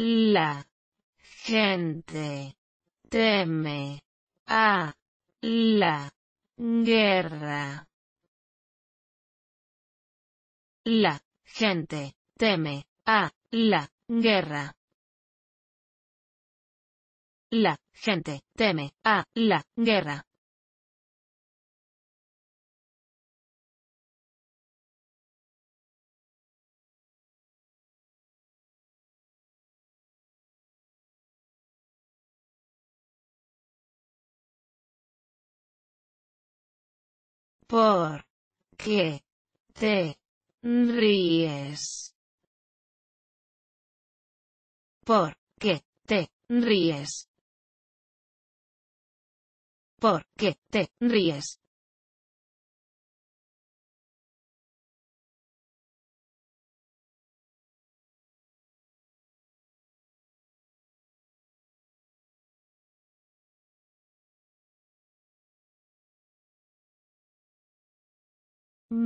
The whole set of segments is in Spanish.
La gente teme a la guerra. La gente teme a la guerra. La gente teme a la guerra. ¿Por qué te ríes? ¿Por qué te ríes? ¿Por qué te ríes?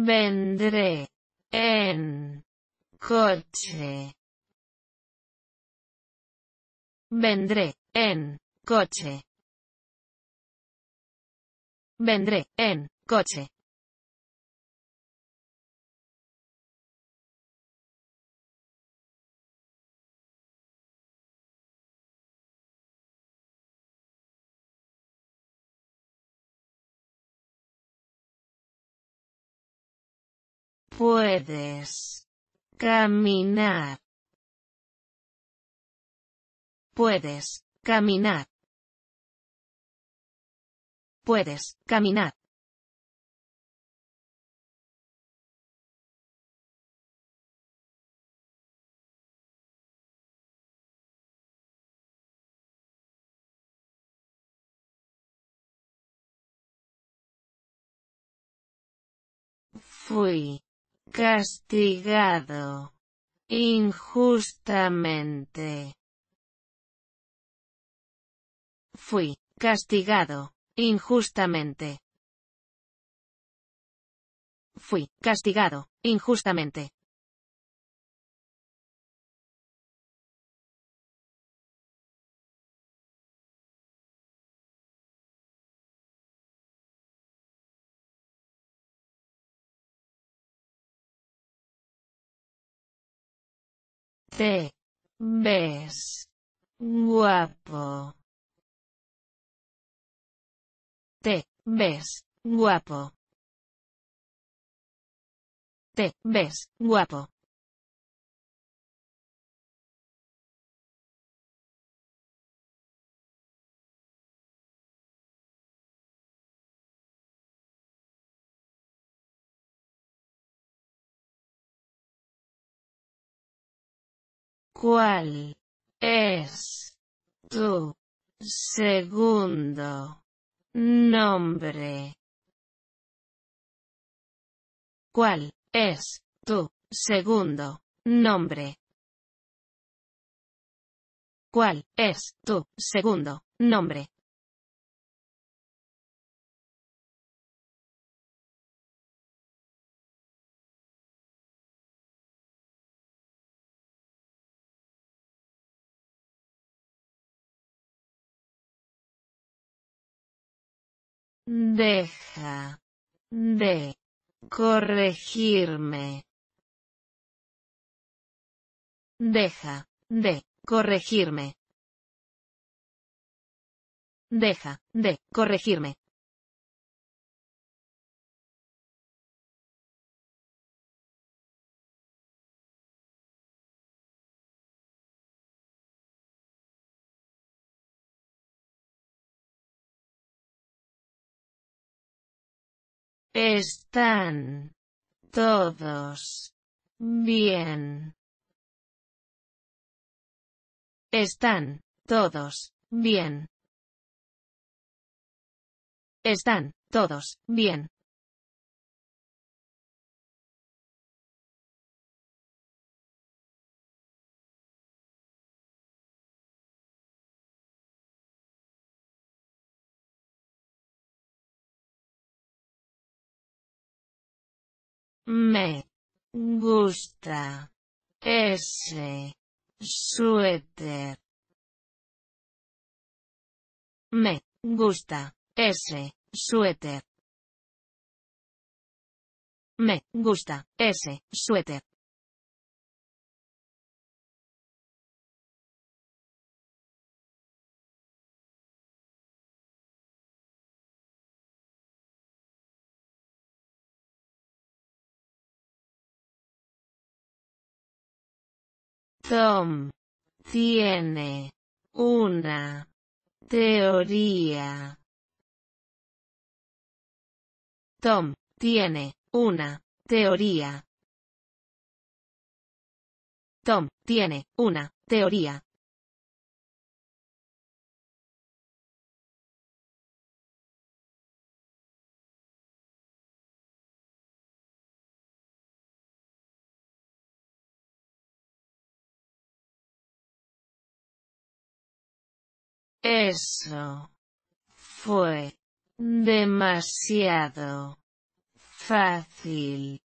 Vendré. En. Coche. Vendré. En. Coche. Vendré. En. Coche. Puedes. Caminar. Puedes. Caminar. Puedes. Caminar. Fui castigado injustamente. Fui castigado injustamente. Fui castigado injustamente. Te ves guapo. Te ves guapo. Te ves guapo. ¿Cuál es tu segundo nombre? ¿Cuál es tu segundo nombre? ¿Cuál es tu segundo nombre? Deja. De. Corregirme. Deja. De. Corregirme. Deja. De. Corregirme. Están todos bien. Están todos bien. Están todos bien. Me gusta ese suéter. Me gusta ese suéter. Me gusta ese suéter. Tom tiene una teoría. Tom tiene una teoría. Tom tiene una teoría. Eso fue demasiado fácil.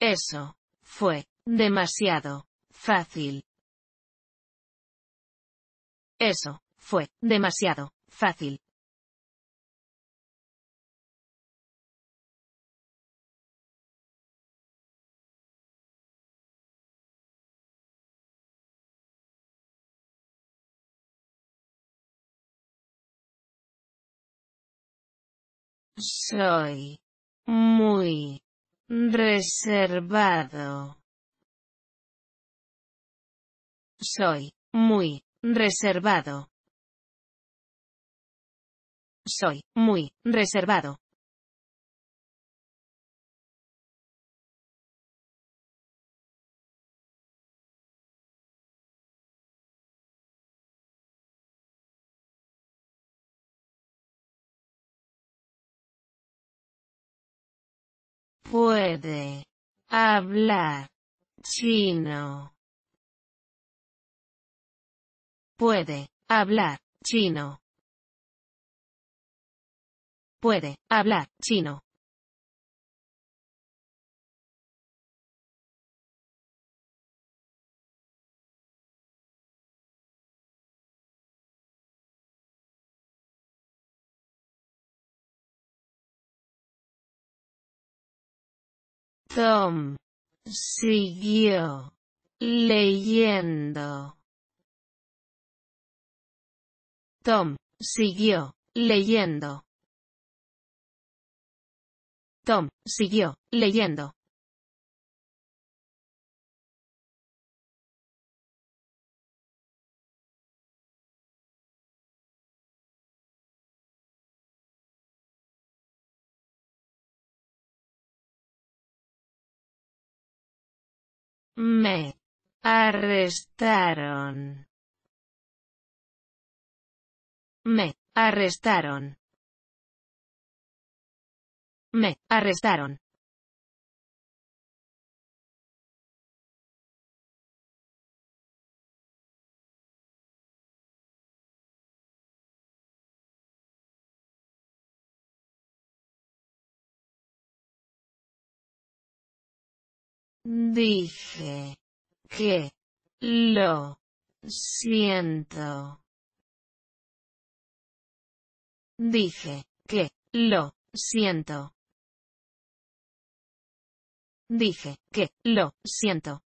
Eso fue demasiado fácil. Eso fue demasiado fácil. Soy muy reservado. Soy muy reservado. Soy muy reservado. puede hablar chino. Puede hablar chino. Puede hablar chino. Tom siguió leyendo. Tom siguió leyendo. Tom siguió leyendo. Me arrestaron. Me arrestaron. Me arrestaron. Dije Que. Lo. Siento. Dije Que. Lo. Siento. Dije Que. Lo. Siento.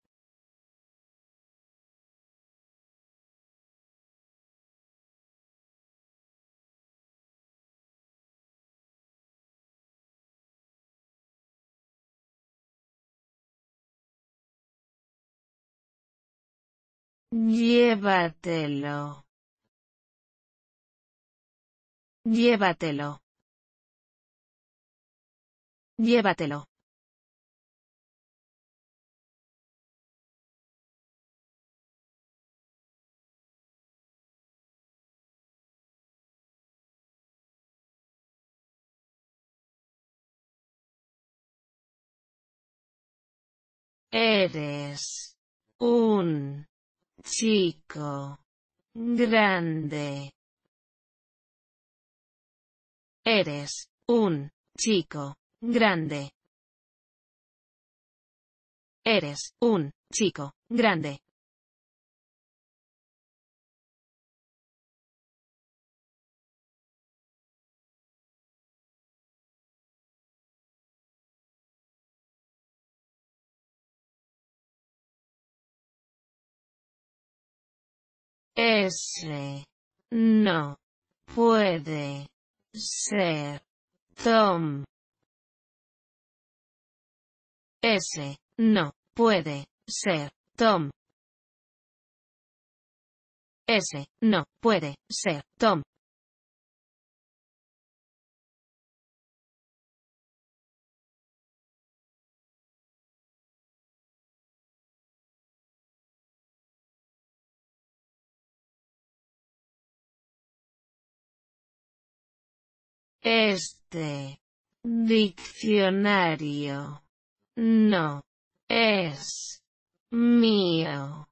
Llévatelo. Llévatelo. Llévatelo. Eres un Chico. Grande. Eres un chico grande. Eres un chico grande. Ese. No. Puede. Ser. Tom. Ese. No. Puede. Ser. Tom. Ese. No. Puede. Ser. Tom. Este diccionario no es mío.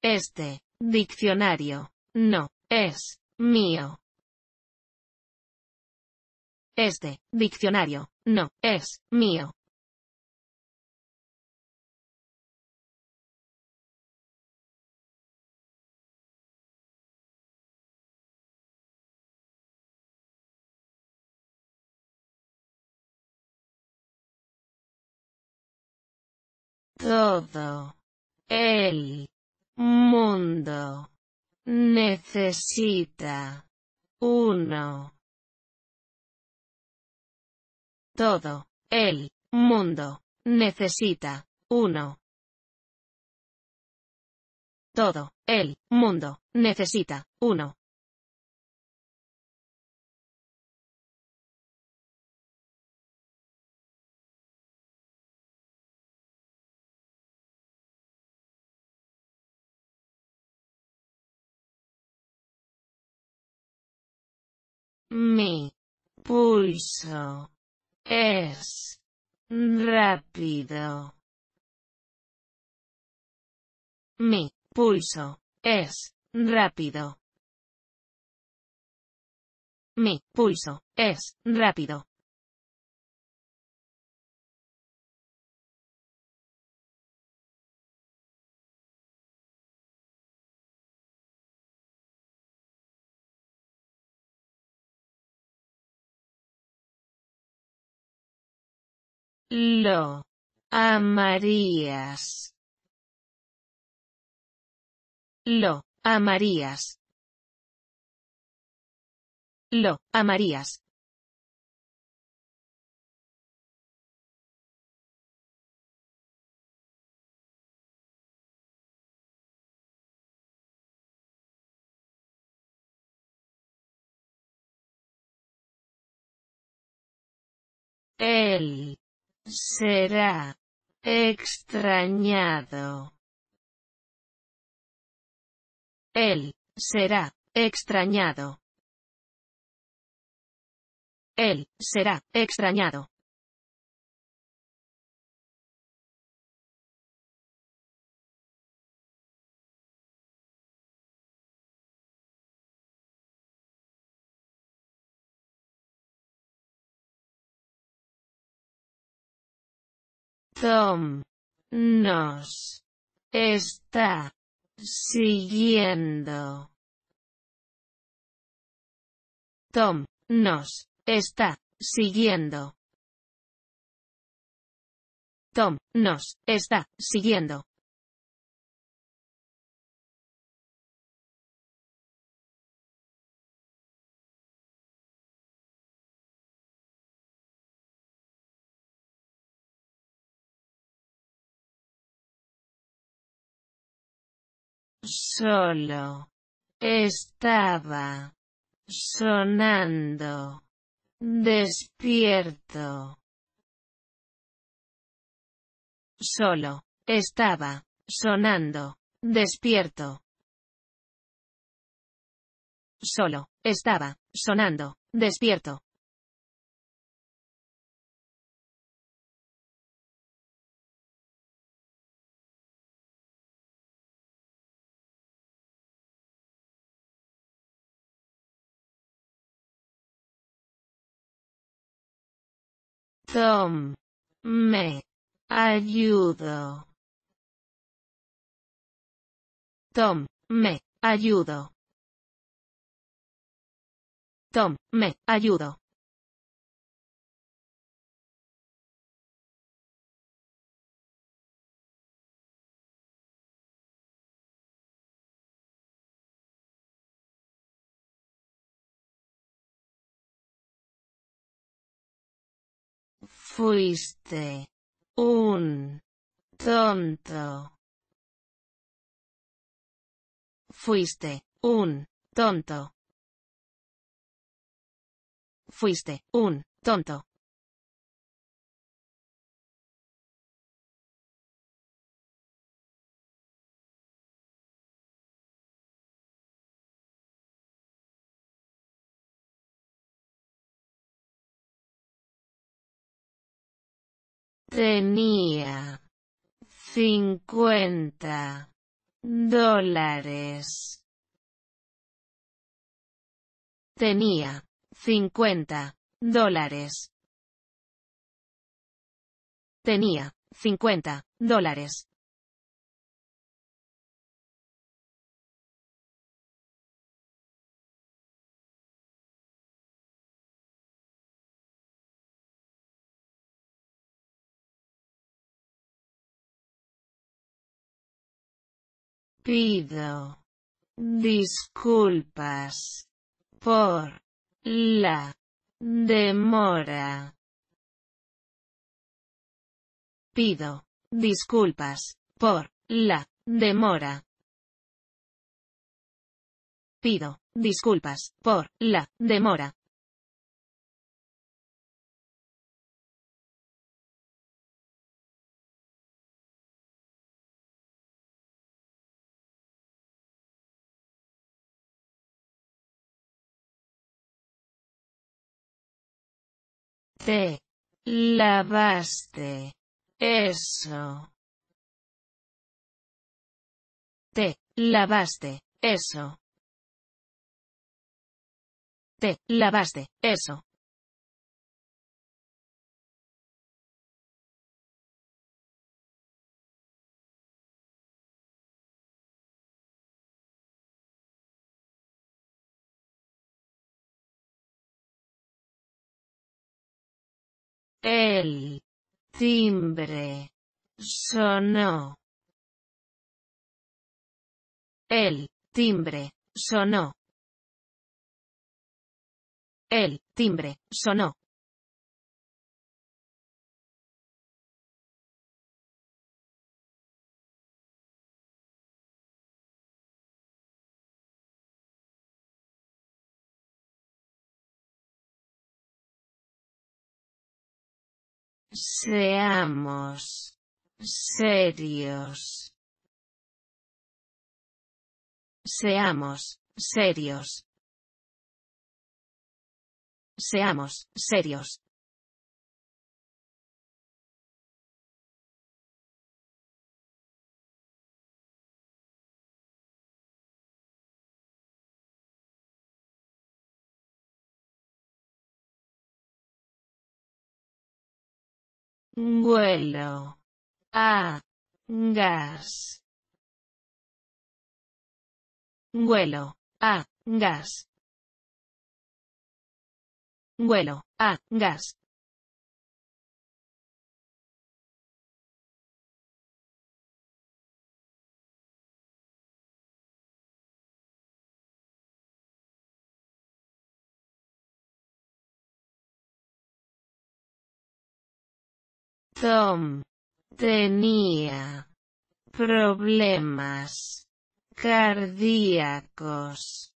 Este diccionario no es mío. Este diccionario no es mío. Todo. El mundo necesita uno. Todo el mundo necesita uno. Todo el mundo necesita uno. Mi pulso es rápido. Mi pulso es rápido. Mi pulso es rápido. Lo amarías. Lo amarías. Lo amarías. Será extrañado. Él será extrañado. Él será extrañado. Tom. Nos. Está. Siguiendo. Tom. Nos. Está. Siguiendo. Tom. Nos. Está. Siguiendo. Solo. Estaba. Sonando. Despierto. Solo. Estaba. Sonando. Despierto. Solo. Estaba. Sonando. Despierto. Tom. Me. Ayudo. Tom. Me. Ayudo. Tom. Me. Ayudo. Fuiste. Un. Tonto. Fuiste. Un. Tonto. Fuiste. Un. Tonto. Tenía. cincuenta dólares. Tenía cincuenta dólares. Tenía cincuenta dólares. Pido disculpas por la demora. Pido disculpas por la demora. Pido disculpas por la demora. Te lavaste. Eso. Te lavaste. Eso. Te lavaste. Eso. El timbre sonó. El timbre sonó. El timbre sonó. Seamos serios. Seamos serios. Seamos serios. Vuelo. A. Gas. Vuelo. A. Gas. Vuelo. A. Gas. Tom tenía problemas cardíacos.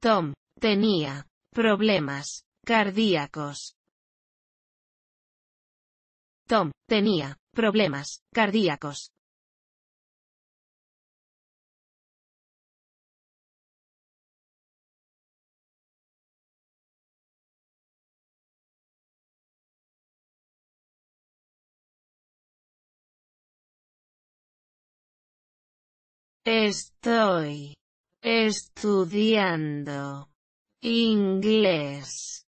Tom tenía problemas cardíacos. Tom tenía problemas cardíacos. Estoy estudiando inglés.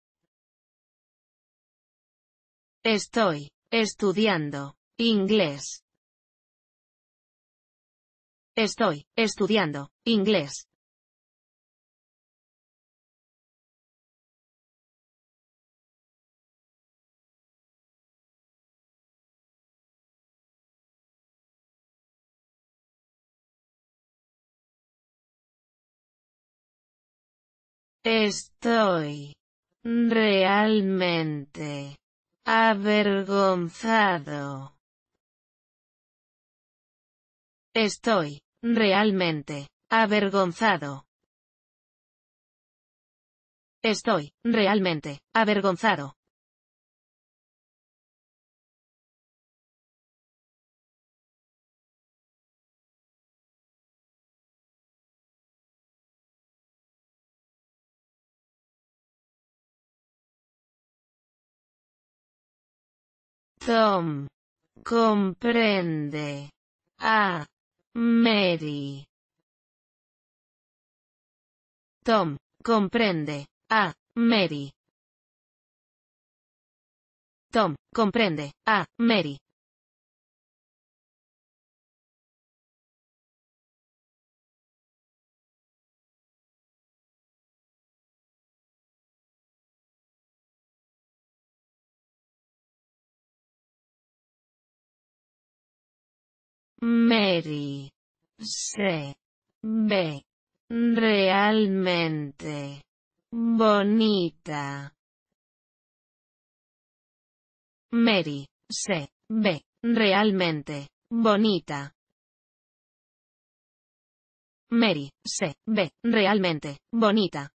Estoy estudiando inglés. Estoy estudiando inglés. Estoy realmente avergonzado. Estoy realmente avergonzado. Estoy realmente avergonzado. Tom. Comprende. A. Mary. Tom. Comprende. A. Mary. Tom. Comprende. A. Mary. Mary. Se. Ve. Realmente. Bonita. Mary. Se. Ve. Realmente. Bonita. Mary. Se. Ve. Realmente. Bonita.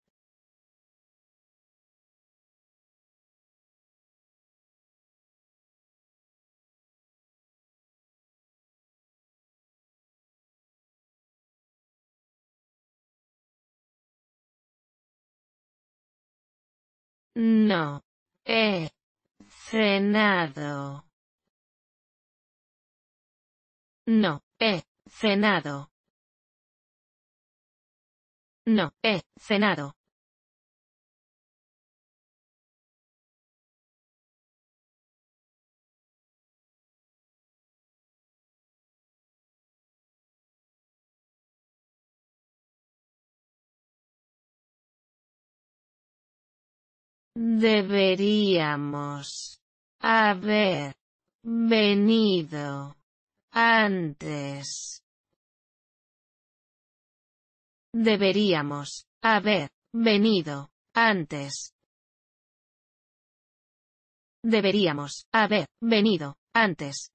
No. He. Cenado. No. He. Senado. No. He. Senado. Deberíamos haber venido antes. Deberíamos haber venido antes. Deberíamos haber venido antes.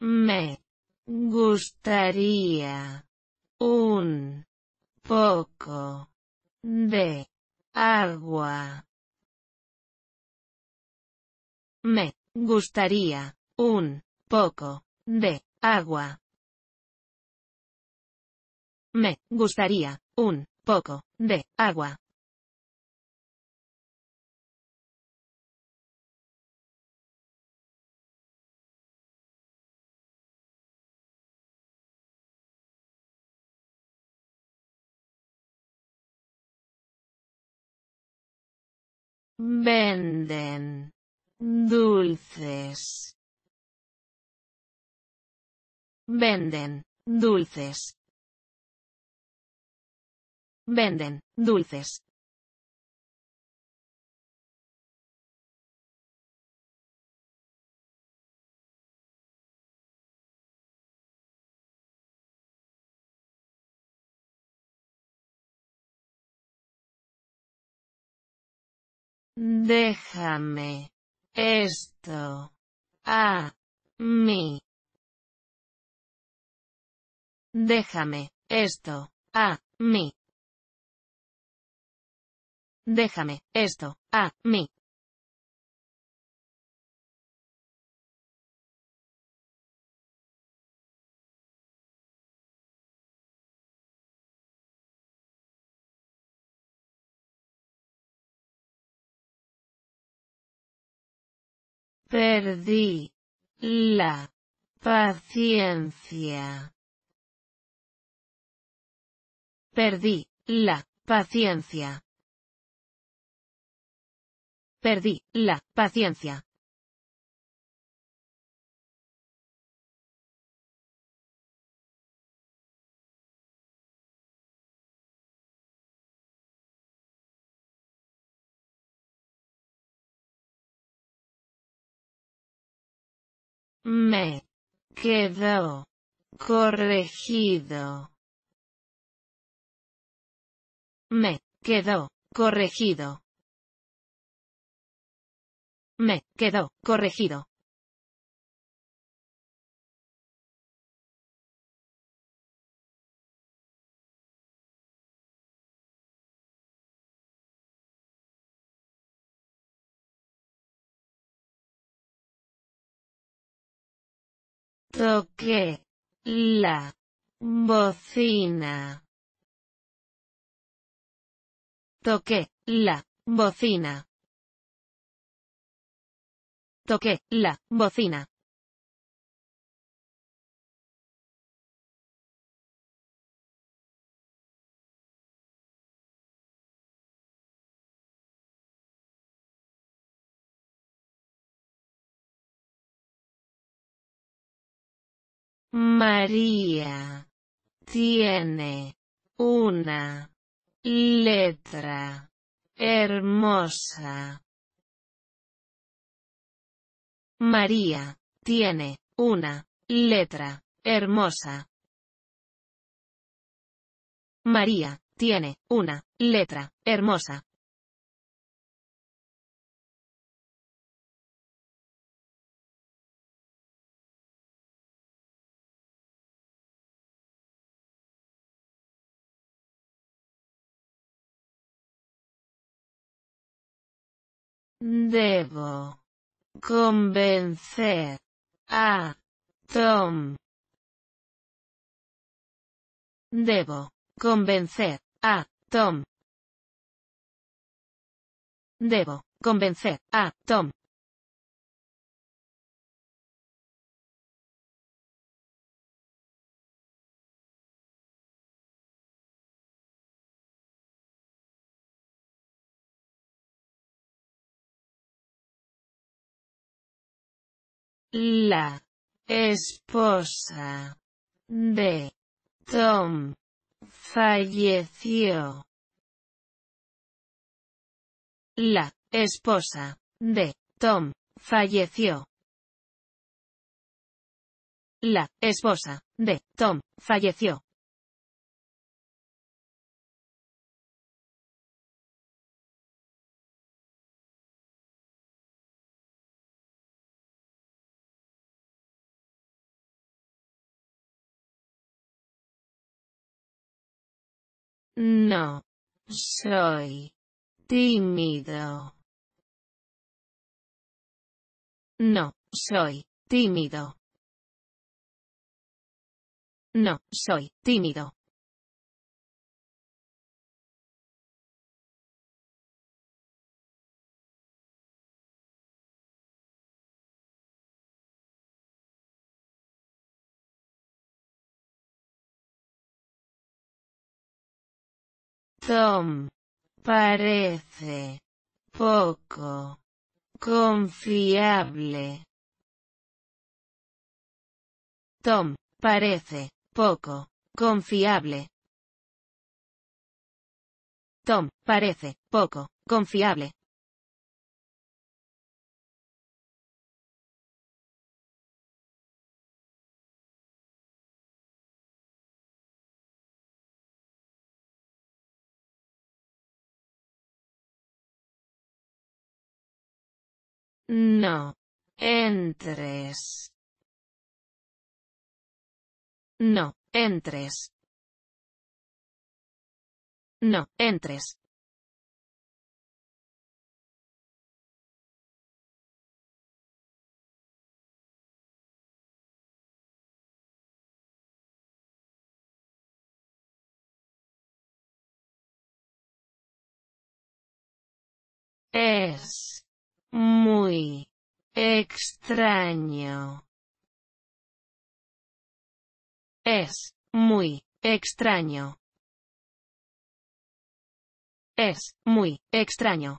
Me gustaría un poco de agua. Me gustaría un poco de agua. Me gustaría un poco de agua. Venden. Dulces. Venden. Dulces. Venden. Dulces. Déjame esto a mí. Déjame esto a mí. Déjame esto a mí. Perdí la paciencia. Perdí la paciencia. Perdí la paciencia. Me quedó corregido. Me quedó corregido. Me quedó corregido. Toqué la bocina. Toqué la bocina. Toqué la bocina. María. Tiene. Una. Letra. Hermosa. María. Tiene. Una. Letra. Hermosa. María. Tiene. Una. Letra. Hermosa. Debo convencer a Tom. Debo convencer a Tom. Debo convencer a Tom. La esposa de Tom falleció. La esposa de Tom falleció. La esposa de Tom falleció. No. Soy. Tímido. No, soy. Tímido. No, soy. Tímido. Tom. Parece. Poco. Confiable. Tom. Parece. Poco. Confiable. Tom. Parece. Poco. Confiable. No. Entres. No, entres. No, entres. Es. Muy extraño. Es muy extraño. Es muy extraño.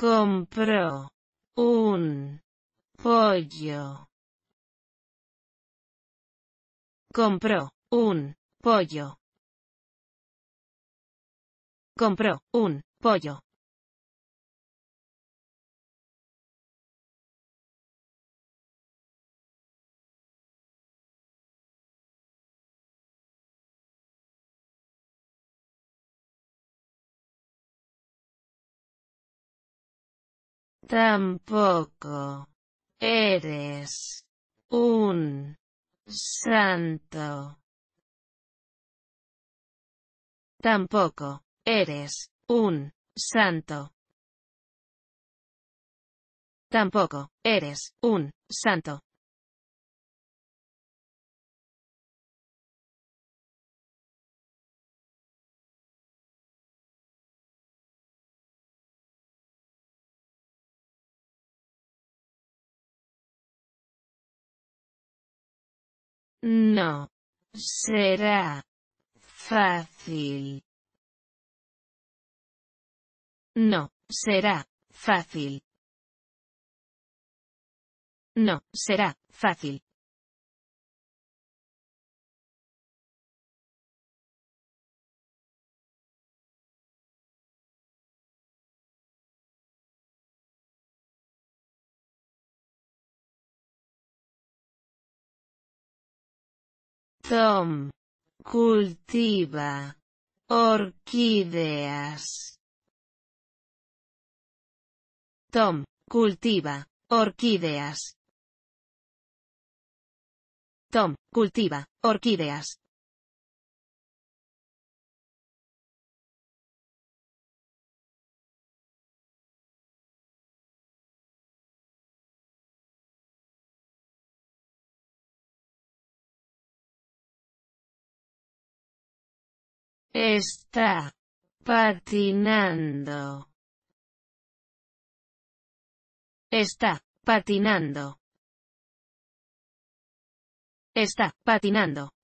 Compró. Un. Pollo. Compró. Un. Pollo. Compró. Un. Pollo. Tampoco eres un santo. Tampoco eres un santo. Tampoco eres un santo. No. Será. Fácil. No, será. Fácil. No, será. Fácil. Tom. Cultiva. Orquídeas. Tom. Cultiva. Orquídeas. Tom. Cultiva. Orquídeas. Está patinando. Está patinando. Está patinando.